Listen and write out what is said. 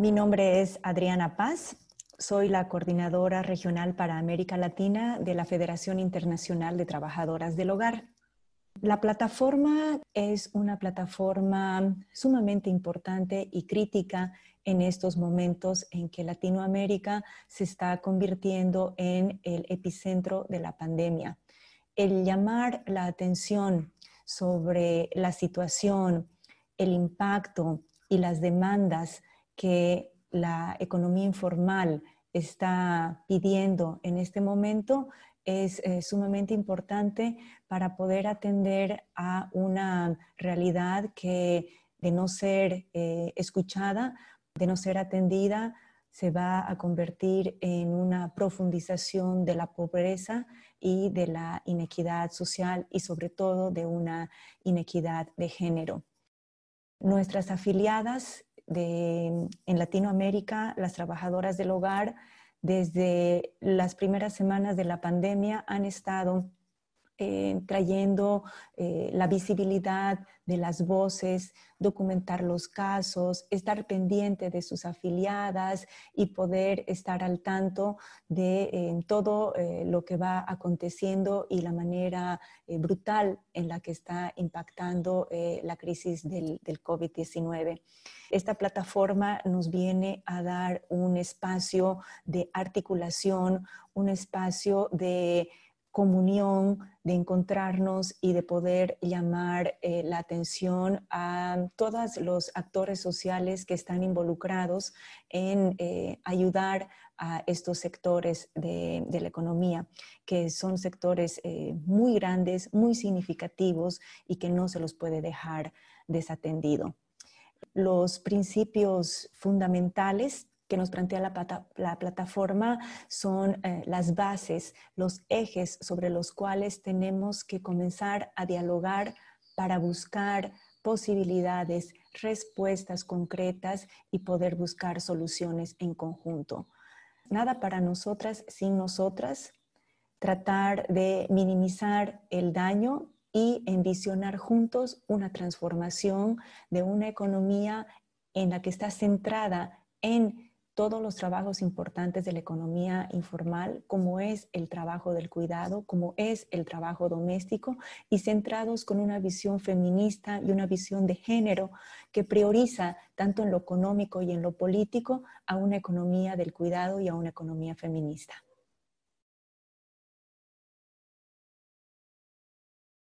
Mi nombre es Adriana Paz, soy la coordinadora regional para América Latina de la Federación Internacional de Trabajadoras del Hogar. La plataforma es una plataforma sumamente importante y crítica en estos momentos en que Latinoamérica se está convirtiendo en el epicentro de la pandemia. El llamar la atención sobre la situación, el impacto y las demandas que la economía informal está pidiendo en este momento es eh, sumamente importante para poder atender a una realidad que de no ser eh, escuchada, de no ser atendida, se va a convertir en una profundización de la pobreza y de la inequidad social y sobre todo de una inequidad de género. Nuestras afiliadas Mm, en Latinoamérica, las trabajadoras del hogar, desde las primeras semanas de la pandemia han estado eh, trayendo eh, la visibilidad de las voces, documentar los casos, estar pendiente de sus afiliadas y poder estar al tanto de eh, todo lo que va aconteciendo y la manera brutal en la que está impactando la crisis del COVID-19. Esta plataforma nos viene a dar un espacio de articulación, un espacio de comunión, de encontrarnos y de poder llamar eh, la atención a todos los actores sociales que están involucrados en eh, ayudar a estos sectores de, la economía, que son sectores eh, muy grandes, muy significativos y que no se los puede dejar desatendido. Los principios fundamentales que nos plantea la, plataforma son eh, las bases, los ejes sobre los cuales tenemos que comenzar a dialogar para buscar posibilidades, respuestas concretas y poder buscar soluciones en conjunto. Nada para nosotras sin nosotras, tratar de minimizar el daño y envisionar juntos una transformación de una economía en la que está centrada en todos los trabajos importantes de la economía informal, como es el trabajo del cuidado, como es el trabajo doméstico, y centrados con una visión feminista y una visión de género que prioriza tanto en lo económico y en lo político a una economía del cuidado y a una economía feminista.